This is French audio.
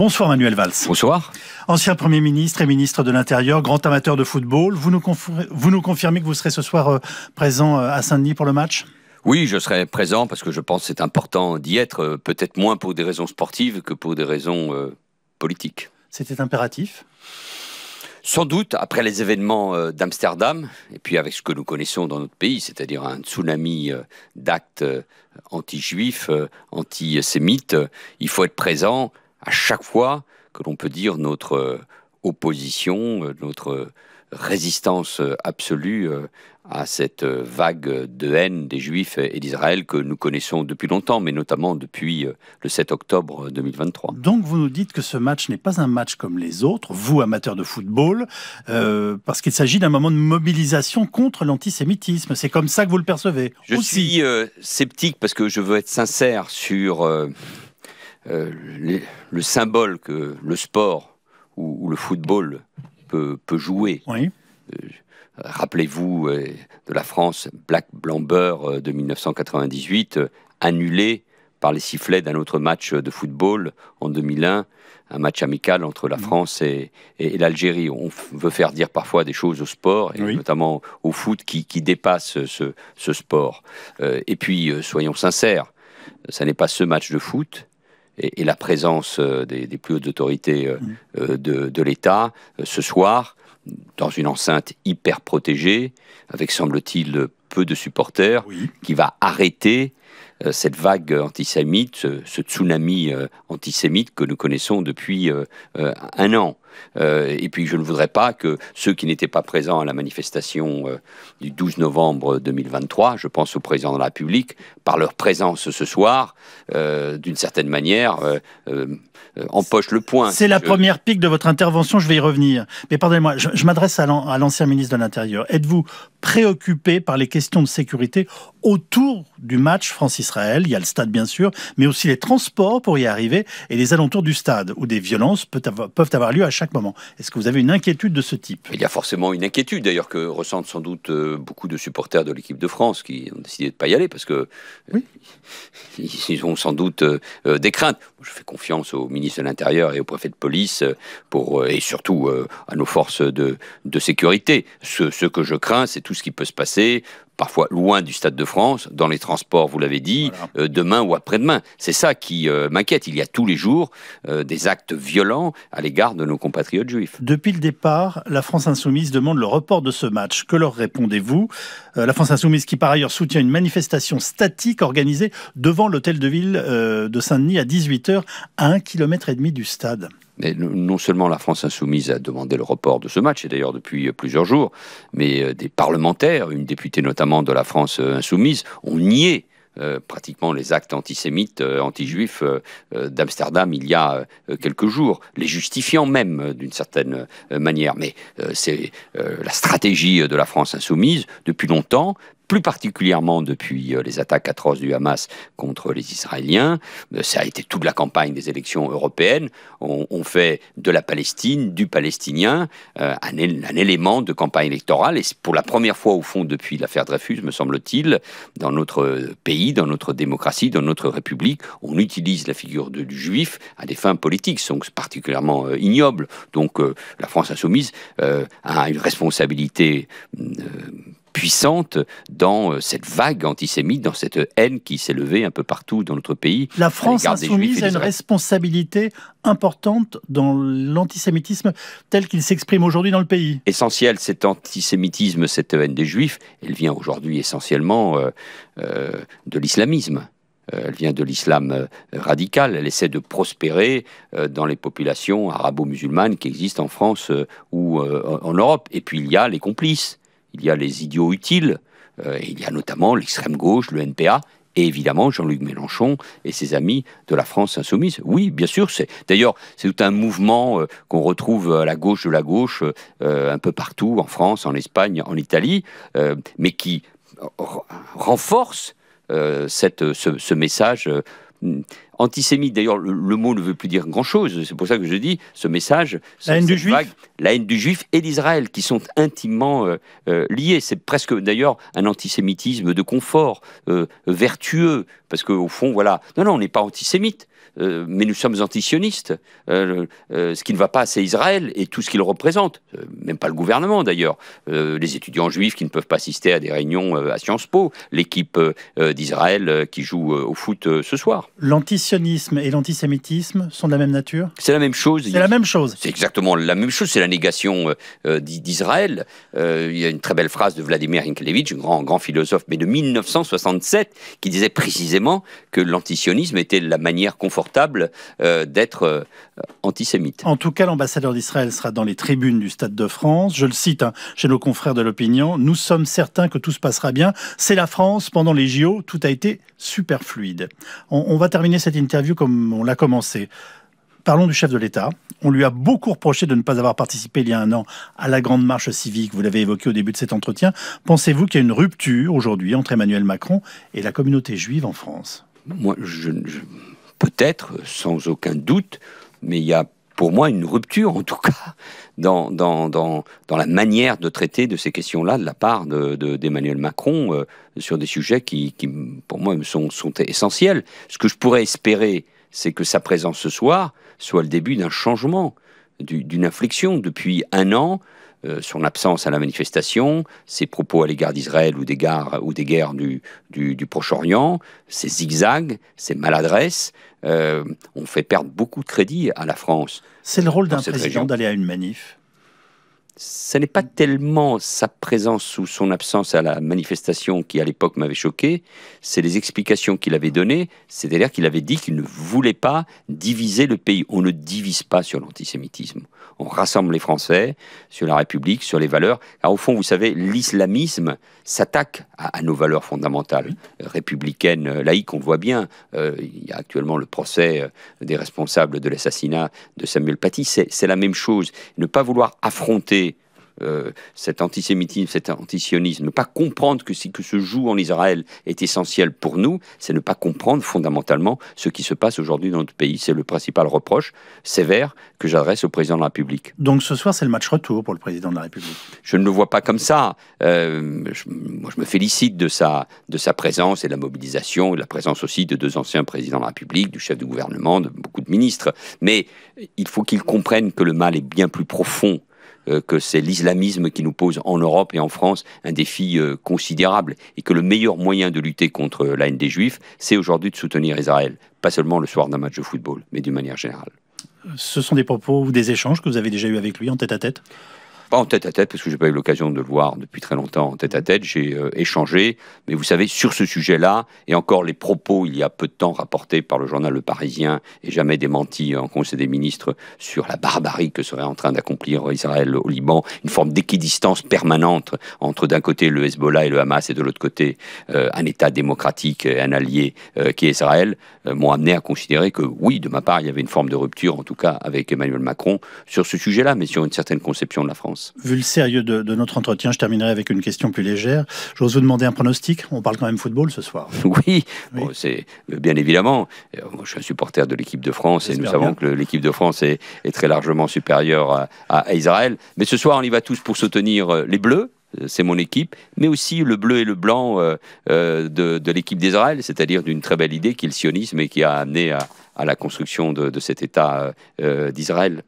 Bonsoir Manuel Valls. Bonsoir. Ancien Premier ministre et ministre de l'Intérieur, grand amateur de football, vous nous, confirmez que vous serez ce soir euh, présent euh, à Saint-Denis pour le match oui, je serai présent parce que je pense que c'est important d'y être, euh, peut-être moins pour des raisons sportives que pour des raisons politiques. C'était impératif sans doute, après les événements d'Amsterdam, et puis avec ce que nous connaissons dans notre pays, c'est-à-dire un tsunami d'actes anti-juifs, anti-sémites, il faut être présent à chaque fois que l'on peut dire notre euh, opposition, euh, notre euh, résistance absolue à cette vague de haine des Juifs et d'Israël que nous connaissons depuis longtemps, mais notamment depuis le 7 octobre 2023. Donc vous nous dites que ce match n'est pas un match comme les autres, vous amateurs de football, parce qu'il s'agit d'un moment de mobilisation contre l'antisémitisme. C'est comme ça que vous le percevez. Je suis sceptique parce que je veux être sincère sur... Euh, le symbole que le sport ou, le football peut, jouer. Euh, rappelez-vous euh, de la France Black Blamber de 1998, annulé par les sifflets d'un autre match de football en 2001, un match amical entre la France et, l'Algérie. On veut faire dire parfois des choses au sport, et notamment au foot, qui, dépasse ce, sport. et puis, soyons sincères, ce n'est pas ce match de foot et, la présence euh, des, plus hautes autorités euh, mm. euh, de, l'État ce soir dans une enceinte hyper protégée, avec semble-t-il peu de supporters, qui va arrêter euh, cette vague antisémite, ce tsunami euh, antisémite que nous connaissons depuis euh, un an. et puis je ne voudrais pas que ceux qui n'étaient pas présents à la manifestation du 12 novembre 2023, je pense au président de la République, par leur présence ce soir, d'une certaine manière, empochent le point. C'est la première pique de votre intervention, je vais y revenir. Mais pardonnez-moi, je, je m'adresse à l'ancien ministre de l'Intérieur. Êtes-vous préoccupé par les questions de sécurité autour du match France-Israël. Il y a le stade, bien sûr, mais aussi les transports pour y arriver et les alentours du stade, où des violences peuvent avoir lieu à chaque moment. Est-ce que vous avez une inquiétude de ce type Il y a forcément une inquiétude, d'ailleurs, que ressentent sans doute euh, beaucoup de supporters de l'équipe de France qui ont décidé de ne pas y aller parce que euh, ils ont sans doute euh, des craintes. Je fais confiance au ministre de l'Intérieur et au préfet de police pour, et surtout à nos forces de, sécurité. Ce, ce que je crains, c'est tout ce qui peut se passer parfois loin du Stade de France, dans les transports, vous l'avez dit, euh, demain ou après-demain. C'est ça qui euh, m'inquiète. Il y a tous les jours euh, des actes violents à l'égard de nos compatriotes juifs. Depuis le départ, la France Insoumise demande le report de ce match. Que leur répondez-vous La France Insoumise qui par ailleurs soutient une manifestation statique organisée devant l'hôtel de ville de Saint-Denis à 18h, à 1,5 km du stade non seulement la France insoumise a demandé le report de ce match, et d'ailleurs depuis euh, plusieurs jours, mais euh, des parlementaires, une députée notamment de la France euh, insoumise, ont nié pratiquement les actes antisémites, anti-juifs d'Amsterdam il y a quelques jours, les justifiant même d'une certaine manière. Mais c'est la stratégie de la France insoumise depuis longtemps, plus particulièrement depuis euh, les attaques atroces du Hamas contre les Israéliens. Euh, ça a été toute la campagne des élections européennes. On, fait de la Palestine, du Palestinien, euh, un, élément de campagne électorale. Et pour la première fois, au fond, depuis l'affaire Dreyfus, me semble-t-il, dans notre pays, dans notre démocratie, dans notre République, on utilise la figure du juif à des fins politiques, donc particulièrement ignoble. Donc la France insoumise a une responsabilité puissante dans euh, cette vague antisémite, dans cette haine qui s'est levée un peu partout dans notre pays. La France insoumise a une responsabilité importante dans l'antisémitisme tel qu'il s'exprime aujourd'hui dans le pays. Essentiel, cet antisémitisme, cette haine des juifs, elle vient aujourd'hui essentiellement euh, euh, de l'islamisme. Elle vient de l'islam radical. Elle essaie de prospérer dans les populations arabo-musulmanes qui existent en France ou en Europe. Et puis il y a les complices il y a les idiots utiles, euh, il y a notamment l'extrême gauche, le NPA, et évidemment Jean-Luc Mélenchon et ses amis de la France insoumise. Oui, bien sûr, c'est d'ailleurs c'est tout un mouvement euh, qu'on retrouve à la gauche de la gauche euh, un peu partout en France, en Espagne, en Italie, mais qui renforce cette, ce, ce, message antisémite. D'ailleurs, le, mot ne veut plus dire grand-chose. C'est pour ça que je dis ce message. La haine du juif. la haine du juif et d'Israël, qui sont intimement euh, euh, liés. C'est presque d'ailleurs un antisémitisme de confort, euh, vertueux, parce qu'au fond, voilà. Non, non, on n'est pas antisémite. mais nous sommes antisionistes. ce qui ne va pas, c'est Israël et tout ce qu'il représente. même pas le gouvernement d'ailleurs. les étudiants juifs qui ne peuvent pas assister à des réunions à Sciences Po. L'équipe d'Israël qui joue au foot ce soir. L'antisionisme sionisme et l'antisémitisme sont de la même nature C'est la même chose. C'est la même chose. C'est exactement la même chose. C'est la négation euh, euh, d'Israël. Euh, il y a une très belle phrase de Vladimir Inkelevitch, un grand, grand philosophe, mais de 1967, qui disait précisément que l'antisionisme était la manière confortable d'être antisémite. En tout cas, l'ambassadeur d'Israël sera dans les tribunes du Stade de France. Je le cite hein, chez nos confrères de l'opinion. Nous sommes certains que tout se passera bien. C'est la France pendant les JO. Tout a été super fluide. On, on va terminer cette interview comme on l'a commencé. Parlons du chef de l'État. On lui a beaucoup reproché de ne pas avoir participé il y a un an à la grande marche civique, vous l'avez évoqué au début de cet entretien. Pensez-vous qu'il y a une rupture aujourd'hui entre Emmanuel Macron et la communauté juive en France Moi, je, peut-être, sans aucun doute, mais il y a pour moi une rupture, en tout cas, dans, la manière de traiter de ces questions-là de la part d'Emmanuel Macron euh, sur des sujets qui, pour moi, sont essentiels. Ce que je pourrais espérer, c'est que sa présence ce soir soit le début d'un changement d'une inflexion depuis un an. Euh, son absence à la manifestation, ses propos à l'égard d'Israël ou, des guerres du, Proche-Orient, ses zigzags, ses maladresses, euh, ont fait perdre beaucoup de crédit à la France. C'est le rôle d'un président d'aller à une manif ce n'est pas tellement sa présence ou son absence à la manifestation qui à l'époque m'avait choqué, c'est les explications qu'il avait données, c'est-à-dire qu'il avait dit qu'il ne voulait pas diviser le pays. On ne divise pas sur l'antisémitisme on rassemble les Français sur la République, sur les valeurs. car au fond, vous savez, l'islamisme s'attaque à, nos valeurs fondamentales, républicaines, euh, laïques, on le voit bien. Euh, il y a actuellement le procès euh, des responsables de l'assassinat de Samuel Paty, c'est la même chose. Ne pas vouloir affronter euh, cet antisémitisme, cet antisionisme, ne pas comprendre que ce que se joue en Israël est essentiel pour nous, c'est ne pas comprendre fondamentalement ce qui se passe aujourd'hui dans notre pays. C'est le principal reproche sévère que j'adresse au président de la République. Donc ce soir, c'est le match retour pour le président de la République. Je ne le vois pas comme ça. Euh, je, moi, je me félicite de sa, de sa présence et de la mobilisation, et de la présence aussi de deux anciens présidents de la République, du chef du gouvernement, de beaucoup de ministres. Mais il faut qu'ils comprennent que le mal est bien plus profond euh, que c'est l'islamisme qui nous pose en Europe et en France un défi euh, considérable et que le meilleur moyen de lutter contre euh, la haine des juifs, c'est aujourd'hui de soutenir Israël, pas seulement le soir d'un match de football, mais d'une manière générale. Ce sont des propos ou des échanges que vous avez déjà eus avec lui en tête à tête pas en tête à tête, parce que je n'ai pas eu l'occasion de le voir depuis très longtemps en tête à mm. tête. J'ai euh, échangé, mais vous savez, sur ce sujet-là, et encore les propos il y a peu de temps rapportés par le journal Le Parisien et jamais démentis euh, en Conseil des ministres sur la barbarie que serait en train d'accomplir Israël au Liban, une forme d'équidistance permanente entre d'un côté le Hezbollah et le Hamas et de l'autre côté euh, un État démocratique, et un allié qui est Israël, m'ont amené à considérer que oui, de ma part, il y avait une forme de rupture, en tout cas avec Emmanuel Macron, sur ce sujet-là, mais sur une certaine conception de la France. Vu le sérieux de, notre entretien, je terminerai avec une question plus légère. J'ose vous demander un pronostic. On parle quand même football ce soir. Oui, c'est euh, bien évidemment. Euh, je suis un supporter de l'équipe de France et nous savons que l'équipe de France est, très largement supérieure à, Israël. Mais ce soir, on y va tous pour soutenir euh, les Bleus, c'est mon équipe, mais aussi le bleu et le blanc de, l'équipe d'Israël, c'est-à-dire d'une très belle idée qui est le sionisme et qui a amené à, la construction de, cet État d'Israël.